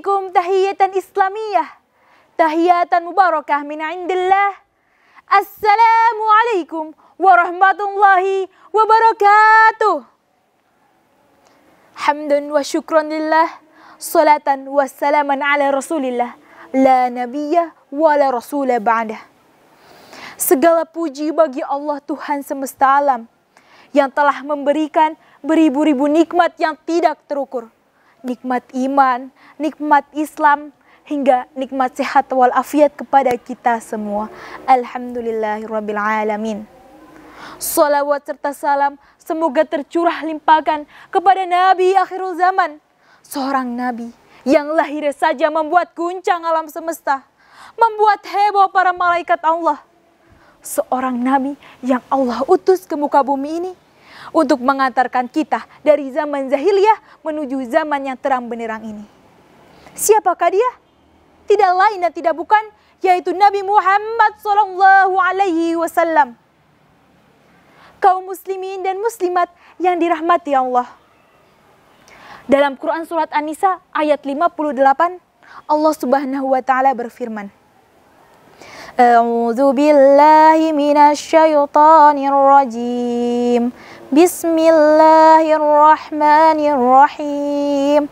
nuhayyikum tahiyatan islamiyah. Tahiyatan mubarakah min indillah. Assalamualaikum warahmatullahi wabarakatuh. Hamdan wa syukran lillah. Salatan wa salaman ala rasulillah. La nabiyya wa la rasula ba'dah. Segala puji bagi Allah Tuhan semesta alam yang telah memberikan beribu-ribu nikmat yang tidak terukur nikmat iman, nikmat Islam, hingga nikmat sehat walafiat kepada kita semua. Alhamdulillahirrabbilalamin. Salawat serta salam semoga tercurah limpahkan kepada Nabi akhirul zaman. Seorang Nabi yang lahir saja membuat guncang alam semesta. Membuat heboh para malaikat Allah. Seorang Nabi yang Allah utus ke muka bumi ini untuk mengantarkan kita dari zaman jahiliyah menuju zaman yang terang benderang ini. Siapakah dia? Tidak lain dan tidak bukan yaitu Nabi Muhammad sallallahu alaihi wasallam. Kaum muslimin dan muslimat yang dirahmati Allah. Dalam Quran surat An-Nisa ayat 58 Allah Subhanahu wa taala berfirman, بسم الله الرحمن الرحيم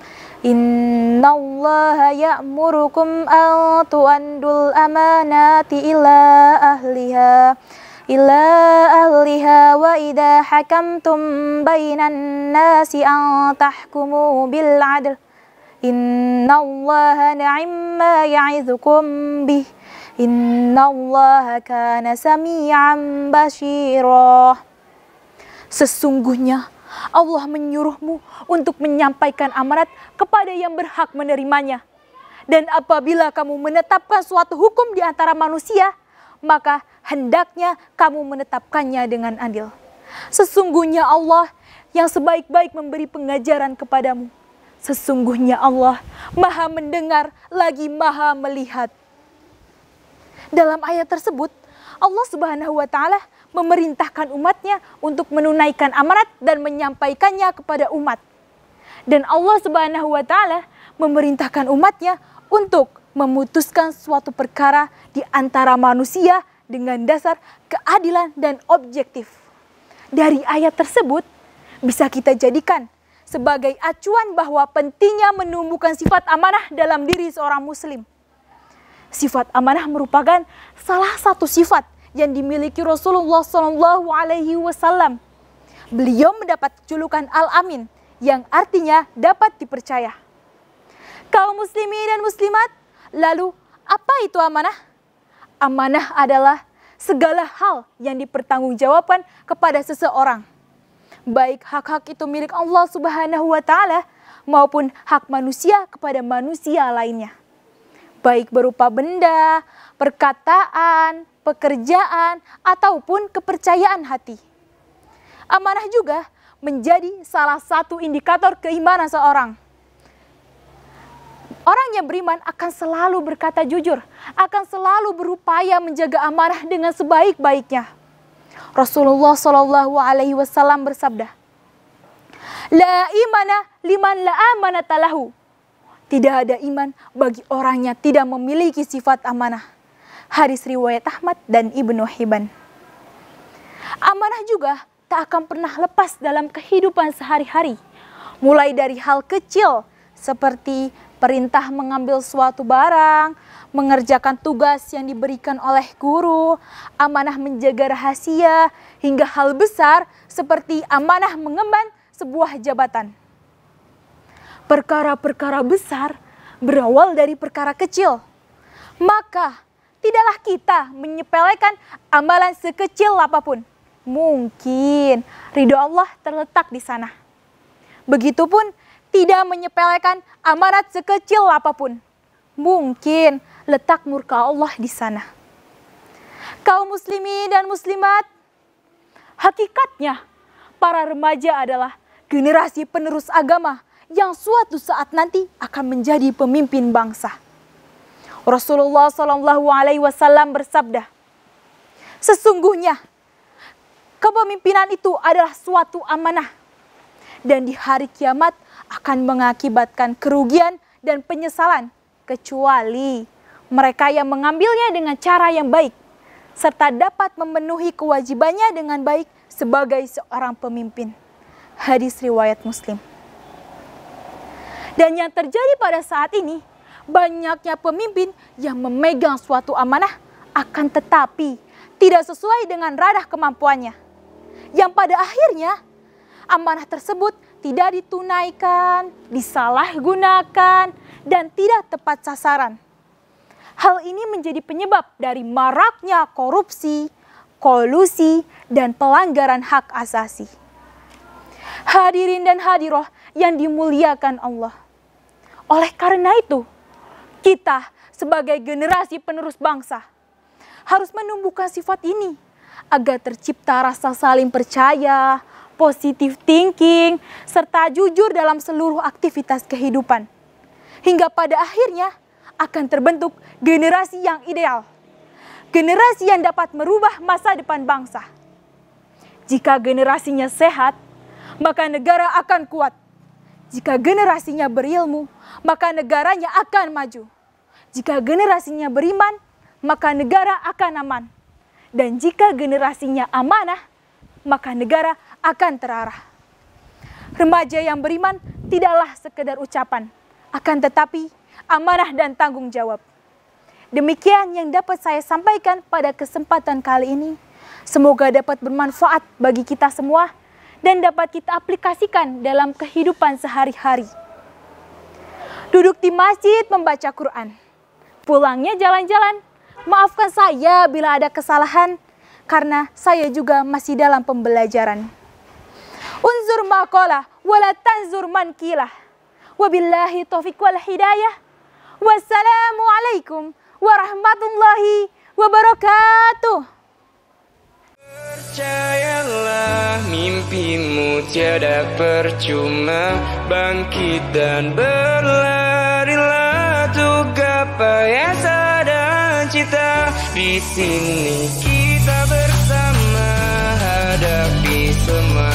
إن الله يأمركم أن تؤدوا الأمانات إلى أهلها إلى أهلها وإذا حكمتم بين الناس أن تحكموا بالعدل إن الله نعم ما يعظكم به إن الله كان سميعا بشيرا Sesungguhnya Allah menyuruhmu untuk menyampaikan amanat kepada yang berhak menerimanya. Dan apabila kamu menetapkan suatu hukum di antara manusia, maka hendaknya kamu menetapkannya dengan adil. Sesungguhnya Allah yang sebaik-baik memberi pengajaran kepadamu. Sesungguhnya Allah maha mendengar lagi maha melihat. Dalam ayat tersebut, Allah Subhanahu wa taala memerintahkan umatnya untuk menunaikan amanat dan menyampaikannya kepada umat. Dan Allah Subhanahu wa taala memerintahkan umatnya untuk memutuskan suatu perkara di antara manusia dengan dasar keadilan dan objektif. Dari ayat tersebut bisa kita jadikan sebagai acuan bahwa pentingnya menumbuhkan sifat amanah dalam diri seorang muslim. Sifat amanah merupakan salah satu sifat yang dimiliki Rasulullah Shallallahu Alaihi Wasallam. Beliau mendapat julukan Al-Amin yang artinya dapat dipercaya. Kaum muslimi dan muslimat, lalu apa itu amanah? Amanah adalah segala hal yang dipertanggungjawabkan kepada seseorang. Baik hak-hak itu milik Allah Subhanahu wa taala maupun hak manusia kepada manusia lainnya. Baik berupa benda, perkataan, pekerjaan, ataupun kepercayaan hati. Amanah juga menjadi salah satu indikator keimanan seorang. Orang yang beriman akan selalu berkata jujur, akan selalu berupaya menjaga amanah dengan sebaik-baiknya. Rasulullah Shallallahu Alaihi Wasallam bersabda, La imana liman la amanatalahu. Tidak ada iman bagi orang yang tidak memiliki sifat amanah hadis riwayat Ahmad dan Ibnu Hibban. Amanah juga tak akan pernah lepas dalam kehidupan sehari-hari, mulai dari hal kecil seperti perintah mengambil suatu barang, mengerjakan tugas yang diberikan oleh guru, amanah menjaga rahasia, hingga hal besar seperti amanah mengemban sebuah jabatan. Perkara-perkara besar berawal dari perkara kecil. Maka tidaklah kita menyepelekan amalan sekecil apapun. Mungkin ridho Allah terletak di sana. Begitupun tidak menyepelekan amarat sekecil apapun. Mungkin letak murka Allah di sana. Kaum muslimi dan muslimat, hakikatnya para remaja adalah generasi penerus agama yang suatu saat nanti akan menjadi pemimpin bangsa. Rasulullah Shallallahu Alaihi Wasallam bersabda, sesungguhnya kepemimpinan itu adalah suatu amanah dan di hari kiamat akan mengakibatkan kerugian dan penyesalan kecuali mereka yang mengambilnya dengan cara yang baik serta dapat memenuhi kewajibannya dengan baik sebagai seorang pemimpin. Hadis riwayat Muslim. Dan yang terjadi pada saat ini banyaknya pemimpin yang memegang suatu amanah akan tetapi tidak sesuai dengan radah kemampuannya. Yang pada akhirnya amanah tersebut tidak ditunaikan, disalahgunakan, dan tidak tepat sasaran. Hal ini menjadi penyebab dari maraknya korupsi, kolusi, dan pelanggaran hak asasi. Hadirin dan hadiroh yang dimuliakan Allah. Oleh karena itu, kita sebagai generasi penerus bangsa harus menumbuhkan sifat ini agar tercipta rasa saling percaya, positif thinking, serta jujur dalam seluruh aktivitas kehidupan. Hingga pada akhirnya akan terbentuk generasi yang ideal. Generasi yang dapat merubah masa depan bangsa. Jika generasinya sehat, maka negara akan kuat. Jika generasinya berilmu, maka negaranya akan maju. Jika generasinya beriman, maka negara akan aman. Dan jika generasinya amanah, maka negara akan terarah. Remaja yang beriman tidaklah sekedar ucapan, akan tetapi amanah dan tanggung jawab. Demikian yang dapat saya sampaikan pada kesempatan kali ini. Semoga dapat bermanfaat bagi kita semua dan dapat kita aplikasikan dalam kehidupan sehari-hari. Duduk di masjid membaca Quran. Pulangnya jalan-jalan. Maafkan saya bila ada kesalahan karena saya juga masih dalam pembelajaran. Unzur makola wala tanzur man kilah. Wabillahi taufiq wal hidayah. Wassalamualaikum warahmatullahi wabarakatuh. Percayalah mimpimu tiada percuma Bangkit dan berlarilah Tugas payah sadar cita Di sini kita bersama hadapi semua